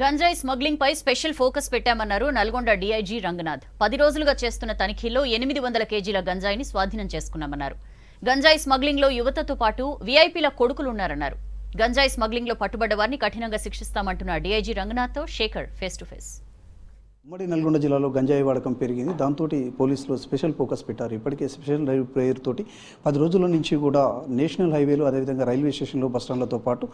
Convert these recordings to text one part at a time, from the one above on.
గంజాయి స్మగ్లింగ్ పై special focus పెట్టామన్నారు నల్గొండ డీఐజీ రంగనాథ్ పది రోజులుగా చేస్తున్న తనిఖీల్లో ఎనిమిది వందల కేజీల గంజాయిని స్వాధీనం చేసుకున్నామన్నారు గంజాయి స్మగ్లింగ్ లో యువతతో పాటు వీఐపీల కొడుకులున్నారన్నారు గంజాయి స్మగ్లింగ్ లో పట్టుబడ్డ వారిని కఠినంగా శిక్షిస్తామంటున్న డీఐజీ తో శేఖర్ ఫేస్ టు ఫేస్ ఉమ్మడి నల్గొండ జిల్లాలో గంజాయి వాడకం పెరిగింది దాంతో పోలీసులు స్పెషల్ ఫోకస్ పెట్టారు ఇప్పటికే స్పెషల్ డ్రైవ్ ప్రేయర్ తోటి పది రోజుల నుంచి కూడా నేషనల్ హైవేలు అదేవిధంగా రైల్వే స్టేషన్లో బస్టాండ్లతో పాటు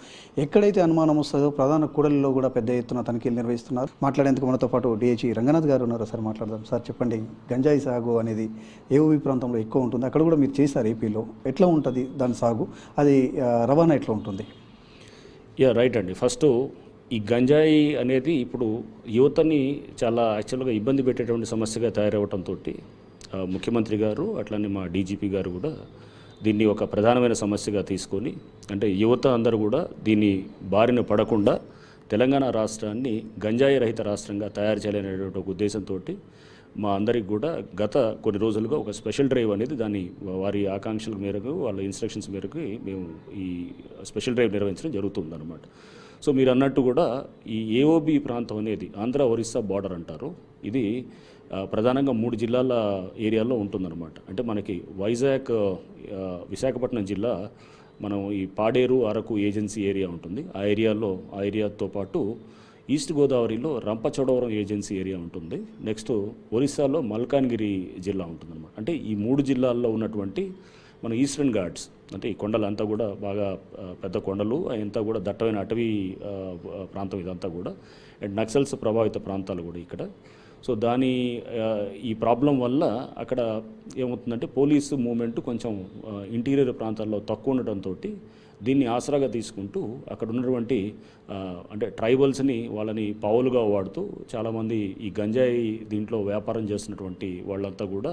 ఎక్కడైతే అనుమానం వస్తుందో ప్రధాన కూడలిలో కూడా పెద్ద ఎత్తున తనిఖీలు నిర్వహిస్తున్నారు మాట్లాడేందుకు మనతో పాటు డిఐజీ రంగనాథ్ గారు ఉన్నారు సార్ మాట్లాడదాం సార్ చెప్పండి గంజాయి సాగు అనేది ఏఓవి ప్రాంతంలో ఎక్కువ ఉంటుంది అక్కడ కూడా మీరు చేశారు ఏపీలో ఎట్లా ఉంటుంది దాని సాగు అది రవాణా ఎట్లా ఉంటుంది యా రైట్ అండి ఫస్ట్ ఈ గంజాయి అనేది ఇప్పుడు యువతని చాలా యాక్చువల్గా ఇబ్బంది పెట్టేటువంటి సమస్యగా తయారవడంతో ముఖ్యమంత్రి గారు అట్లనే మా డీజీపీ గారు కూడా దీన్ని ఒక ప్రధానమైన సమస్యగా తీసుకొని అంటే యువత అందరూ కూడా దీన్ని బారిన పడకుండా తెలంగాణ రాష్ట్రాన్ని గంజాయి రహిత రాష్ట్రంగా తయారు చేయాలనేటువంటి ఒక ఉద్దేశంతో మా అందరికి కూడా గత కొన్ని రోజులుగా ఒక స్పెషల్ డ్రైవ్ అనేది దాని వారి ఆకాంక్షల మేరకు వాళ్ళ ఇన్స్ట్రక్షన్స్ మేరకు మేము ఈ స్పెషల్ డ్రైవ్ నిర్వహించడం జరుగుతుందన్నమాట సో మీరు అన్నట్టు కూడా ఈ ఏఓబి ప్రాంతం అనేది ఆంధ్ర ఒరిస్సా బార్డర్ అంటారు ఇది ప్రధానంగా మూడు జిల్లాల ఏరియాలో ఉంటుందన్నమాట అంటే మనకి వైజాగ్ విశాఖపట్నం జిల్లా మనం ఈ పాడేరు అరకు ఏజెన్సీ ఏరియా ఉంటుంది ఆ ఏరియాలో ఆ ఏరియాతో పాటు ఈస్ట్ గోదావరిలో రంపచోడవరం ఏజెన్సీ ఏరియా ఉంటుంది నెక్స్ట్ ఒరిస్సాలో మల్కాన్గిరి జిల్లా ఉంటుందన్నమాట అంటే ఈ మూడు జిల్లాల్లో ఉన్నటువంటి మన ఈస్టర్న్ ఘాట్స్ అంటే ఈ కొండలంతా కూడా బాగా పెద్ద కొండలు అంతా కూడా దట్టమైన అటవీ ప్రాంతం ఇదంతా కూడా అండ్ నక్సల్స్ ప్రభావిత ప్రాంతాలు కూడా ఇక్కడ సో దాని ఈ ప్రాబ్లం వల్ల అక్కడ ఏమవుతుందంటే పోలీసు మూమెంట్ కొంచెం ఇంటీరియర్ ప్రాంతాల్లో తక్కువ ఉండటంతో దీన్ని ఆసరాగా తీసుకుంటూ అక్కడ ఉన్నటువంటి అంటే ట్రైబల్స్ని వాళ్ళని పావులుగా వాడుతూ చాలామంది ఈ గంజాయి దీంట్లో వ్యాపారం చేస్తున్నటువంటి వాళ్ళంతా కూడా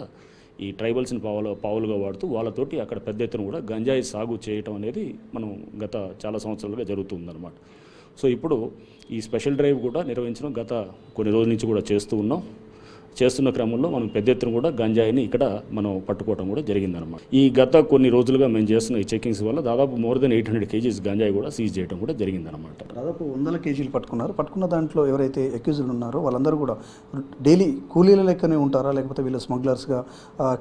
ఈ ట్రైబల్స్ని పావులు పావులుగా వాడుతూ వాళ్ళతోటి అక్కడ పెద్ద ఎత్తున కూడా గంజాయి సాగు చేయటం అనేది మనం గత చాలా సంవత్సరాలుగా జరుగుతుందన్నమాట సో ఇప్పుడు ఈ స్పెషల్ డ్రైవ్ కూడా నిర్వహించడం గత కొన్ని రోజుల నుంచి కూడా చేస్తూ ఉన్నాం చేస్తున్న క్రమంలో మనం పెద్ద ఎత్తున కూడా గంజాయిని ఇక్కడ మనం పట్టుకోవడం కూడా జరిగిందనమాట ఈ గత కొన్ని రోజులుగా మేము చేస్తున్న ఈ చెక్కింగ్స్ వల్ల దాదాపు more than eight hundred kgs గంజాయి కూడా సీజ్ చేయడం కూడా జరిగిందనమాట దాదాపు వందల కేజీలు పట్టుకున్నారు పట్టుకున్న దాంట్లో ఎవరైతే ఎక్యూజ్డ్ ఉన్నారో వాళ్ళందరూ కూడా డైలీ కూలీల లెక్కనే ఉంటారా లేకపోతే వీళ్ళు స్మగ్లర్స్గా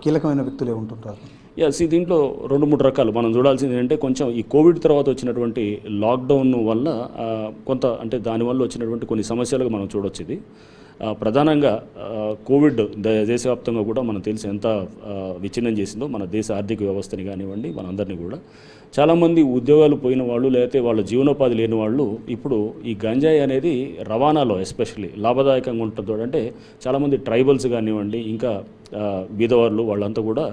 కీలకమైన వ్యక్తులే ఉంటుంటారు ఎస్ దీంట్లో రెండు మూడు రకాలు మనం చూడాల్సింది ఏంటంటే కొంచెం ఈ కోవిడ్ తర్వాత వచ్చినటువంటి లాక్డౌన్ వల్ల కొంత అంటే దానివల్ల వచ్చినటువంటి కొన్ని సమస్యలుగా మనం చూడొచ్చు ఇది ప్రధానంగా కోవిడ్ దేశవ్యాప్తంగా కూడా మనం తెలిసి ఎంత విచ్ఛిన్నం చేసిందో మన దేశ ఆర్థిక వ్యవస్థని కానివ్వండి మనందరినీ కూడా చాలామంది ఉద్యోగాలు పోయిన వాళ్ళు లేకపోతే వాళ్ళ జీవనోపాధి లేని వాళ్ళు ఇప్పుడు ఈ గంజాయి అనేది రవాణాలో ఎస్పెషల్లీ లాభదాయకంగా ఉంటుంది అంటే చాలామంది ట్రైబల్స్ కానివ్వండి ఇంకా బీదవాళ్ళు వాళ్ళంతా కూడా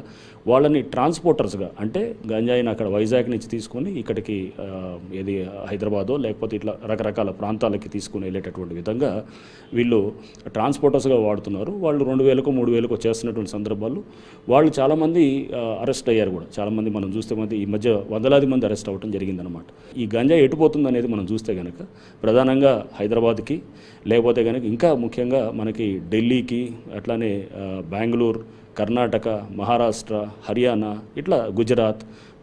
వాళ్ళని ట్రాన్స్పోర్టర్స్గా అంటే గంజాయిని అక్కడ వైజాగ్ నుంచి తీసుకొని ఇక్కడికి ఏది హైదరాబాదో లేకపోతే ఇట్లా రకరకాల ప్రాంతాలకి తీసుకుని వెళ్ళేటటువంటి విధంగా వీళ్ళు ట్రాన్స్పోర్టర్స్గా వాడుతున్నారు వాళ్ళు రెండు వేలకు మూడు వేలకు చేస్తున్నటువంటి సందర్భాలు వాళ్ళు చాలామంది అరెస్ట్ అయ్యారు కూడా చాలామంది మనం చూస్తే మంది ఈ మధ్య వందలాది మంది అరెస్ట్ అవ్వడం జరిగిందనమాట ఈ గంజాయి ఎటుపోతుంది అనేది మనం చూస్తే కనుక ప్రధానంగా హైదరాబాద్కి లేకపోతే కనుక ఇంకా ముఖ్యంగా మనకి ఢిల్లీకి అట్లానే బెంగళూరు బెంగళూరు కర్ణాటక మహారాష్ట్ర హర్యానా ఇట్లా గుజరాత్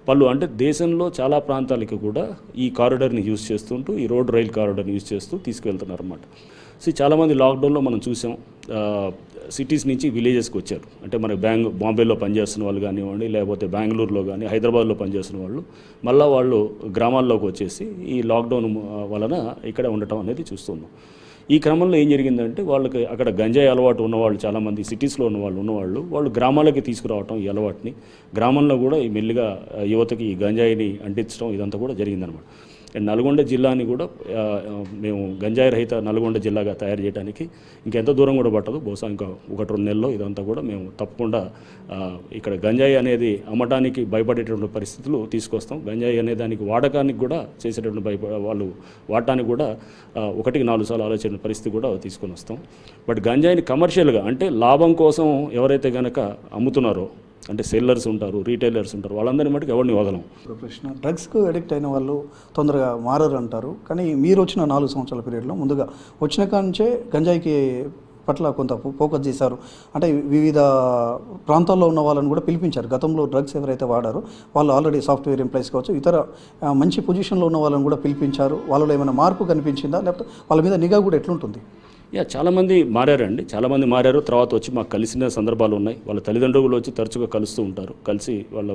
పలు అంటే దేశంలో చాలా ప్రాంతాలకి కూడా ఈ కారిడర్ని యూజ్ చేస్తుంటూ ఈ రోడ్ రైల్ కారిడర్ని యూజ్ చేస్తూ తీసుకువెళ్తున్నారు అనమాట సో చాలామంది లాక్డౌన్లో మనం చూసాం సిటీస్ నుంచి విలేజెస్కి వచ్చారు అంటే మన బ్యాంగ్ బాంబేలో పనిచేస్తున్న వాళ్ళు కానివ్వండి లేకపోతే బెంగళూరులో కానీ హైదరాబాద్లో పనిచేస్తున్న వాళ్ళు మళ్ళీ వాళ్ళు గ్రామాల్లోకి వచ్చేసి ఈ లాక్డౌన్ వలన ఇక్కడ ఉండటం అనేది చూస్తున్నాం ఈ క్రమంలో ఏం జరిగిందంటే వాళ్ళకి అక్కడ గంజాయి అలవాటు ఉన్నవాళ్ళు చాలామంది సిటీస్లో ఉన్నవాళ్ళు ఉన్నవాళ్ళు వాళ్ళు గ్రామాలకి తీసుకురావటం ఈ అలవాటుని గ్రామంలో కూడా ఈ మెల్లిగా యువతకి ఈ గంజాయిని అంటించడం ఇదంతా కూడా జరిగిందనమాట అండ్ నల్గొండ జిల్లాని కూడా మేము గంజాయి రహిత నల్గొండ జిల్లాగా తయారు చేయడానికి ఇంకెంత దూరం కూడా పట్టదు బహుశా ఇంకా ఒకటి రెండు నెలల్లో ఇదంతా కూడా మేము తప్పకుండా ఇక్కడ గంజాయి అనేది అమ్మటానికి భయపడేటువంటి పరిస్థితులు తీసుకొస్తాం గంజాయి అనే దానికి వాడకానికి కూడా చేసేటటువంటి భయప వాళ్ళు వాడటానికి కూడా ఒకటికి నాలుగు సార్లు ఆలోచన పరిస్థితి కూడా తీసుకొని వస్తాం బట్ గంజాయిని కమర్షియల్గా అంటే లాభం కోసం ఎవరైతే కనుక అమ్ముతున్నారో అంటే సెల్లర్స్ ఉంటారు రీటైలర్స్ ఉంటారు వాళ్ళందరి మటుకు ఎవరిని వదలం ప్రశ్న డ్రగ్స్కు అడిక్ట్ అయిన వాళ్ళు తొందరగా మారరు అంటారు కానీ మీరు వచ్చిన నాలుగు సంవత్సరాల పీరియడ్లో ముందుగా వచ్చిన కాంచే గంజాయికి పట్ల కొంత ఫోకస్ చేశారు అంటే వివిధ ప్రాంతాల్లో ఉన్న వాళ్ళని కూడా పిలిపించారు గతంలో డ్రగ్స్ ఎవరైతే వాడారో వాళ్ళు ఆల్రెడీ సాఫ్ట్వేర్ ఎంప్లాయీస్ కావచ్చు ఇతర మంచి పొజిషన్లో ఉన్న వాళ్ళని కూడా పిలిపించారు వాళ్ళలో ఏమైనా మార్పు కనిపించిందా లేకపోతే వాళ్ళ మీద నిఘా కూడా ఎట్లుంటుంది యా చాలామంది మారారండి చాలామంది మారారు తర్వాత వచ్చి మాకు కలిసిన సందర్భాలు ఉన్నాయి వాళ్ళ తల్లిదండ్రులు వచ్చి తరచుగా కలుస్తూ ఉంటారు కలిసి వాళ్ళ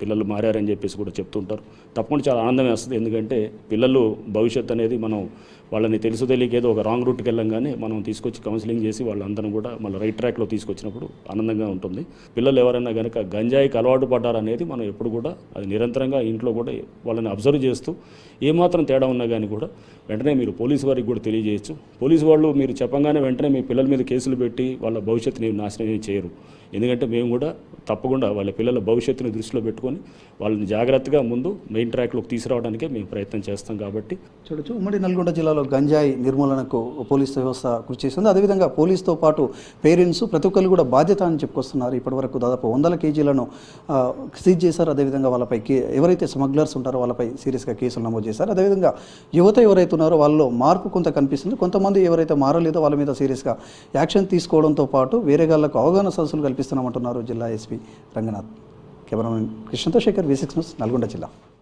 పిల్లలు మారారని చెప్పేసి కూడా చెప్తూ ఉంటారు తప్పకుండా చాలా ఆనందం వేస్తుంది ఎందుకంటే పిల్లలు భవిష్యత్ అనేది మనం వాళ్ళని తెలుసు తెలియక ఏదో ఒక రాంగ్ రూట్కి కానీ మనం తీసుకొచ్చి కౌన్సిలింగ్ చేసి వాళ్ళందరం కూడా మళ్ళీ రైట్ ట్రాక్లో తీసుకొచ్చినప్పుడు ఆనందంగా ఉంటుంది పిల్లలు ఎవరైనా కనుక గంజాయికి అలవాటు పడ్డారనేది మనం ఎప్పుడు కూడా అది నిరంతరంగా ఇంట్లో కూడా వాళ్ళని అబ్జర్వ్ చేస్తూ ఏమాత్రం తేడా ఉన్నా కానీ కూడా వెంటనే మీరు పోలీసు వారికి కూడా తెలియజేయచ్చు పోలీసు వాళ్ళు మీరు చెప్పంగానే వెంటనే మీ పిల్లల మీద కేసులు పెట్టి వాళ్ళ భవిష్యత్తుని నాశనం చేయరు ఎందుకంటే మేము కూడా తప్పకుండా వాళ్ళ పిల్లల భవిష్యత్తుని దృష్టిలో పెట్టుకొని వాళ్ళని జాగ్రత్తగా ముందు మెయిన్ ట్రాక్లోకి తీసుకురావడానికే మేము ప్రయత్నం చేస్తాం కాబట్టి చూడొచ్చు ఉమ్మడి నల్గొండ జిల్లాలో గంజాయి నిర్మూలనకు పోలీస్ వ్యవస్థ కృషి చేస్తుంది అదేవిధంగా పోలీస్తో పాటు పేరెంట్స్ ప్రతి ఒక్కరు కూడా బాధ్యత అని చెప్పుకొస్తున్నారు ఇప్పటివరకు దాదాపు వందల కేజీలను సీజ్ చేశారు అదేవిధంగా వాళ్ళపై ఎవరైతే స్మగ్లర్స్ ఉంటారో వాళ్ళపై సీరియస్గా కేసులు నమోదు చేశారు అదేవిధంగా యువత ఎవరైతే ఉన్నారో వాళ్ళలో మార్పు కొంత కనిపిస్తుంది కొంతమంది ఎవరైతే మారలేదో వాళ్ళ మీద సీరియస్గా యాక్షన్ తీసుకోవడంతో పాటు వేరే గాళ్లకు అవగాహన సదస్సులు కల్పిస్తున్నామంటున్నారు జిల్లా ఎస్పీ రంగనాథ్ కెమెరామెన్ కృష్ణతో Shekhar V six news Nalgonda జిల్లా